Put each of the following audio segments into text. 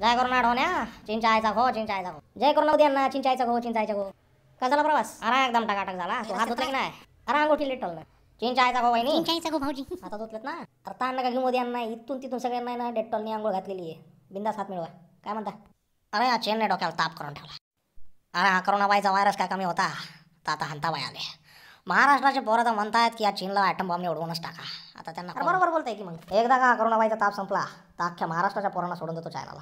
जय करुणा ढोण्या चिंचायचा हो चिंचायचा हो जय करुणा उद्या चिंचायचा हो चिंचायचा हो का झाला प्रवास अरे एकदम टाकाटक झाला तू हात धुतला की नाही अरे अंगोठी लिटल ना चिंचायचा गो वहिनी चिंचायचा गो भाऊजी आता धुतलेत ना अरे ताण का घेऊ मोदी यांना इथून तिथून सगळ्यांना ना डेटॉलनी आंघोळ घातलेली आहे बिंदास हात मिळवा काय म्हणता अरे या चेनने डोक्याला ताप करून ठेवला अरे हा करोना बाईचा व्हायरस काय कमी होता तर आता हंता बाय आले महाराष्ट्राचे पोरं तर म्हणतायत की या चीनला आयटम बॉम्बने उडवूनच टाका आता त्यांना बरोबर बोलताय की मग एकदा का करोना बाईचा ताप संपला तर अख्ख्या महाराष्ट्राच्या पोरांना सोडून देतो चायनाला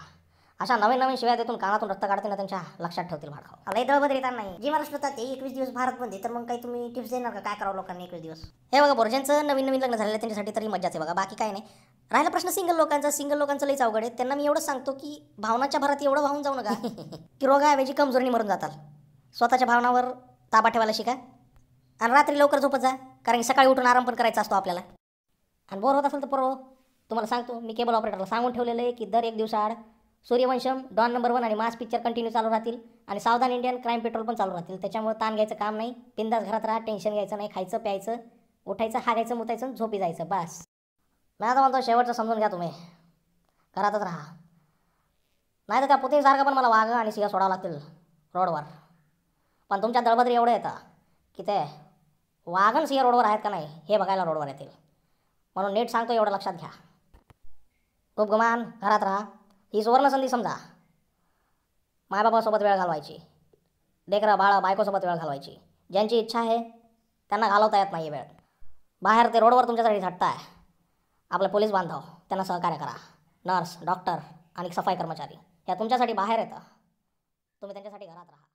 अशा नवीन नवीन शिवाय देतून कानातून रक्त काढतील ना त्यांच्या लक्षात ठेवतील भाडखाव आता दळबदरी येणार नाही जी महाराष्ट्र ते एकवीस दिवस भारत बंदी तर मग काही तुम्ही टिप्स देणार का काय करावं लोकांनी एकवीस दिवस हे बघा बोर्जांचं नवीन नवीन लग्न झालेलं त्यांच्यासाठी तरी मज्जा आहे बघा बाकी काय नाही राहिला प्रश्न सिंगल लोकांचा सिंगल लोकांचं लईच अवघड आहे त्यांना मी एवढं सांगतो की भावनाच्या भरात एवढं वाहून जाऊ नका की रोगाऐवजी कमजोरीने मरून जाताल स्वतःच्या भावनावर ताबा ठेवायला शिका आणि रात्री लवकर झोपत जा कारण की सकाळी उठून आराम पण करायचा असतो आपल्याला आणि बोर होत असेल तर परो हो. तुम्हाला सांगतो मी केबल ऑपरेटरला सांगून ठेवलेलं आहे की दर एक दिवसाआड सूर्यवंशम डॉन नंबर वन आणि मास पिक्चर कंटिन्यू चालू राहतील आणि सावधान इंडियन क्राईम पेट्रोल पण चालू राहतील त्याच्यामुळे ताण घ्यायचं काम नाही बिंदास घरात राहा टेन्शन घ्यायचं नाही खायचं प्यायचं उठायचं हागायचं मुतायचं झोपी जायचं बस आता म्हणतो शेवटचं समजून घ्या तुम्ही घरातच राहा नाही तर त्या पुतीसारखं पण मला वाघ आणि सिंह सोडावं लागतील रोडवर पण तुमच्या दळबदरी एवढं येतं की ते वाघन सिंह रोडवर आहेत का नाही हे बघायला रोडवर येतील म्हणून नीट सांगतो एवढं लक्षात घ्या खूप घरात राहा ही सुवर्णसंधी समजा मायबाबासोबत वेळ घालवायची लेकरं बाळा बायकोसोबत वेळ घालवायची ज्यांची इच्छा आहे त्यांना घालवता येत नाही वेळ बाहेर ते रोडवर तुमच्यासाठी झटताय आपले पोलीस बांधव त्यांना सहकार्य करा नर्स डॉक्टर आणि सफाई कर्मचारी या तुमच्यासाठी बाहेर येतं तुम्ही त्यांच्यासाठी घरात राहा